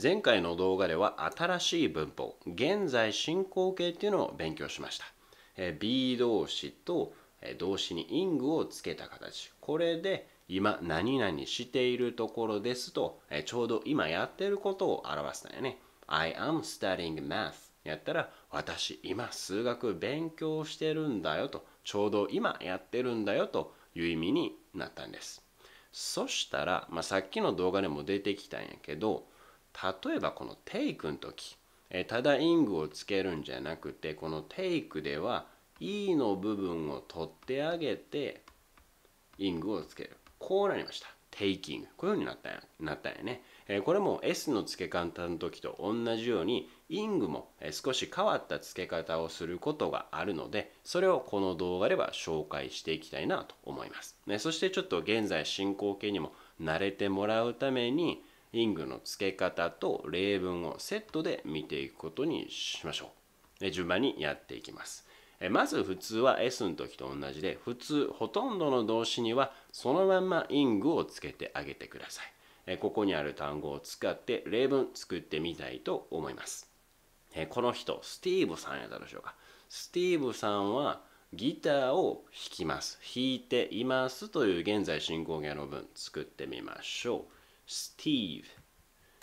前回の動画では新しい文法現在進行形っていうのを勉強しました、え B 動詞と動詞にイングをつけた形これで今何々しているところですと、えちょうど今やってることを表すんだよね I am studying math やったら私今数学勉強してるんだよとちょうど今やってるんだよという意味になったんですそしたら、まあ、さっきの動画でも出てきたんやけど例えばこの take の時、えただ ing をつけるんじゃなくてこの take では e の部分を取ってあげて ing をつけるこうなりました taking こういうふうになったんやなったんやね、えこれも s の付け方の時と同じように ing も少し変わった付け方をすることがあるのでそれをこの動画では紹介していきたいなと思います、ね、そしてちょっと現在進行形にも慣れてもらうためにイングの付け方と例文をセットで見ていくことにしましょう。順番にやっていきます。まず普通は S の時と同じで普通ほとんどの動詞にはそのまんまイングをつけてあげてください。ここにある単語を使って例文作ってみたいと思います。この人、スティーブさんやったでしょうか。スティーブさんはギターを弾きます。弾いていますという現在進行形の文作ってみましょう。Steve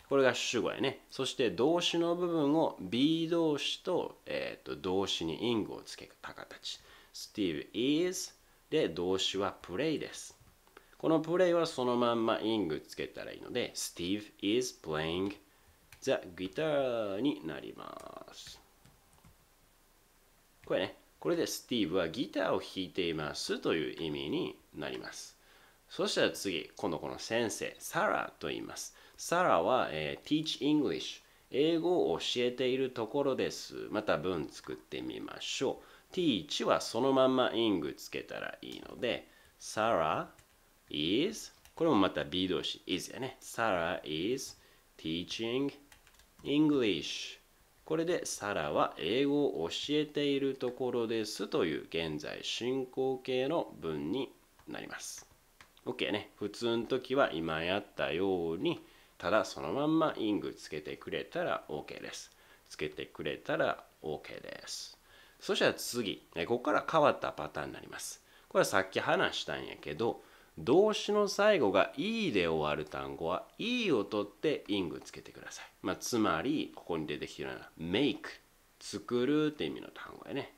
これが主語やねそして動詞の部分を b 動詞と,、えー、と動詞にイングをつけた形 Steve is で動詞は play ですこの play はそのまんまイングつけたらいいので Steve is playing the guitar になりますこれねこれで Steve はギターを弾いていますという意味になりますそしたら次、今度この先生、サラと言います。サラは、えー、teach English。英語を教えているところです。また文作ってみましょう。teach はそのまんま ing つけたらいいので、サラ is これもまた B 動詞 is やね。サラ is teaching English。これでサラは英語を教えているところですという現在進行形の文になります。OK ね。普通の時は今やったように、ただそのまんまイングつけてくれたら OK です。つけてくれたら OK です。そしたら次、ここから変わったパターンになります。これはさっき話したんやけど、動詞の最後が「い」で終わる単語は「い」を取って「イング」つけてください。まあ、つまりここに出てきてるのは「make」作るって意味の単語やね。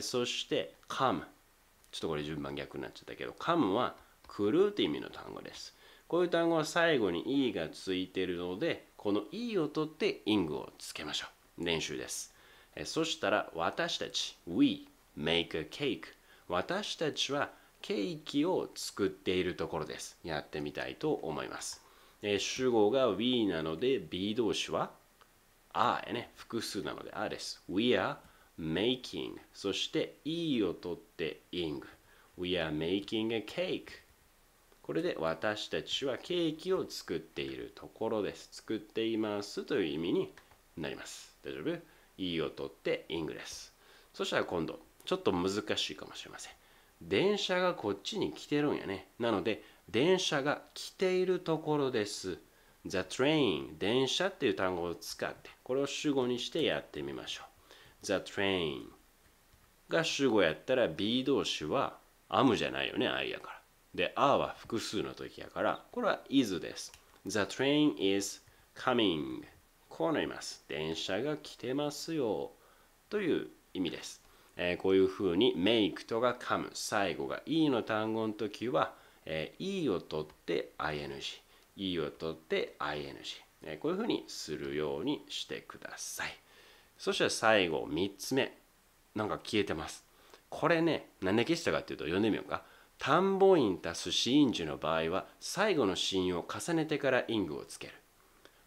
そして「come」ちょっとこれ順番逆になっちゃったけど「come」は「狂うって意味の単語です。こういう単語は最後に E がついているので、この E を取ってイングをつけましょう。練習です。えそしたら私たち、we make a cake。私たちはケーキを作っているところです。やってみたいと思います。え主語が we なので B 動詞は a r ね、複数なので a r です。We are making。そして E を取ってイング。We are making a cake。これで私たちはケーキを作っているところです。作っていますという意味になります。大丈夫 ?E を取ってイングレス。そしたら今度、ちょっと難しいかもしれません。電車がこっちに来てるんやね。なので、電車が来ているところです。The train 電車っていう単語を使ってこれを主語にしてやってみましょう The train が主語やったら B 動詞は am じゃないよね I やからで、あは複数の時やから、これは is です。The train is coming. こうなります。電車が来てますよ。という意味です。えー、こういうふうに make とが come 最後が e の単語の時は、えー、e を取って ing e を取って ing、えー、こういうふうにするようにしてくださいそして最後3つ目なんか消えてますこれね何で消したかっていうと読んでみようか単母音院たす子院樹の場合は最後の子音を重ねてからイングをつける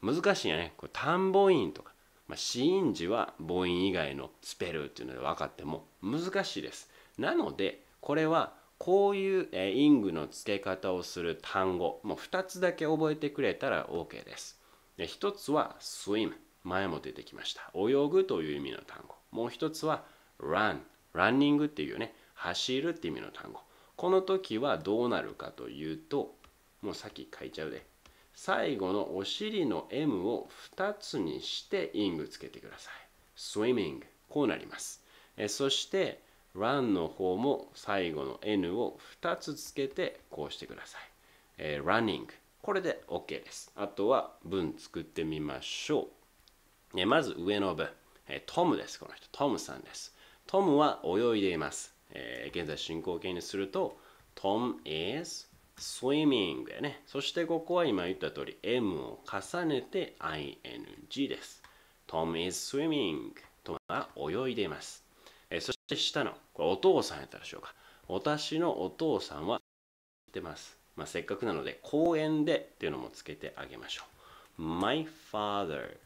難しいよねこれ田んぼとか、まあ、子音字は母音以外のスペルっていうので分かっても難しいですなのでこれはこういうイングの付け方をする単語もう2つだけ覚えてくれたら OK です1つは swim 前も出てきました泳ぐという意味の単語もう1つは run ランニングっていうね走るっていう意味の単語この時はどうなるかというともうさっき書いちゃうで最後のお尻の M を2つにしてイングつけてください swimming こうなりますえそして run の方も最後の N を2つつけてこうしてください、え running これで OK ですあとは文作ってみましょうえまず上の文えトムですこの人トムさんですトムは泳いでいますえー、現在進行形にすると Tom is swimming ねそしてここは今言った通り M を重ねて ing です Tom is swimming トムは泳いでいます、えー、そして下のこれお父さんやったでしょうか私のお父さんは言ってます、まあ、せっかくなので公園でっていうのもつけてあげましょう My father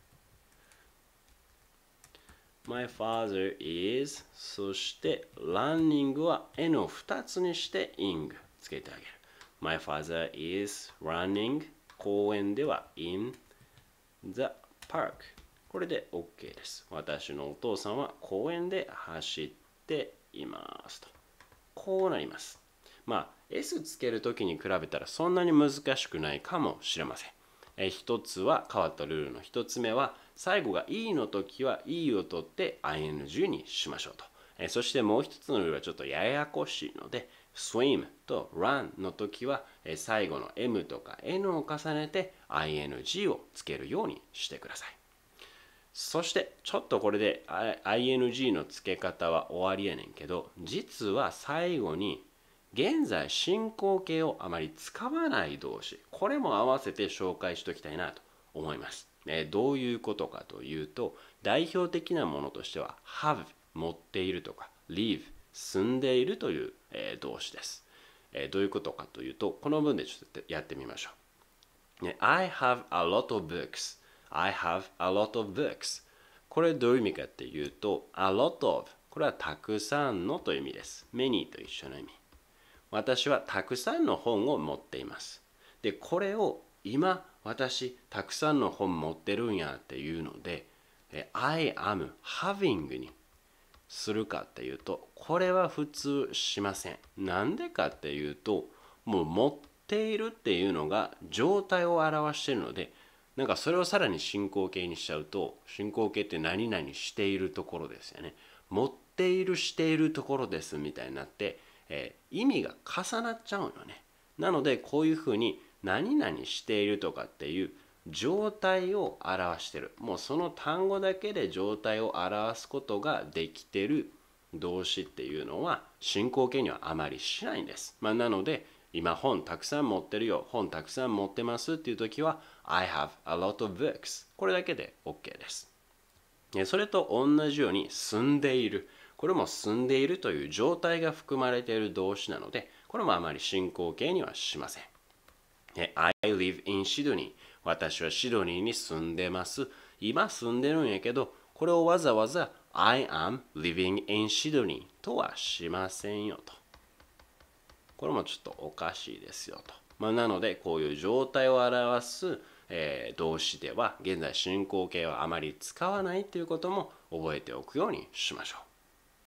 My father is そして running は n を2つにして ing つけてあげる My father is running 公園では in the park これで OK です私のお父さんは公園で走っていますとこうなりますまあ S つけるときに比べたらそんなに難しくないかもしれませんえ1つは変わったルールの1つ目は最後が E の時は E を取って ING にしましょうと、えそしてもう1つのルールはちょっとややこしいので swim と run の時は最後の m とか n を重ねて ing をつけるようにしてくださいそしてちょっとこれで ing の付け方は終わりやねんけど実は最後に現在進行形をあまり使わない動詞これも合わせて紹介しておきたいなと思います、えどういうことかというと代表的なものとしては have 持っているとか live 住んでいるという、え動詞です、えどういうことかというとこの文でちょっとやってみましょう、ね、I have a lot of books I have a lot of books これどういう意味かっていうと a lot of これはたくさんのという意味です many と一緒の意味私はたくさんの本を持っています。で、これを今私たくさんの本持ってるんやっていうので、I am having にするかっていうと、これは普通しません。なんでかっていうと、もう持っているっていうのが状態を表してるので、なんかそれをさらに進行形にしちゃうと、進行形って何々しているところですよね。持っているしているところですみたいになって、えー、意味が重なっちゃうよね。なのでこういうふうに何々しているとかっていう状態を表してる。もうその単語だけで状態を表すことができてる動詞っていうのは進行形にはあまりしないんです。まあ、なので今本たくさん持ってるよ。本たくさん持ってますっていう時は I have a lot of books。これだけで OK です。それと同じように住んでいる。これも進んでいるという状態が含まれている動詞なので、これもあまり進行形にはしません。I live in Sydney 私はシドニーに住んでます。今住んでるんやけど、これをわざわざ I am living in Sydney とはしませんよと。これもちょっとおかしいですよと。まあ、なので、こういう状態を表す、えー、動詞では、現在進行形はあまり使わないということも覚えておくようにしましょう。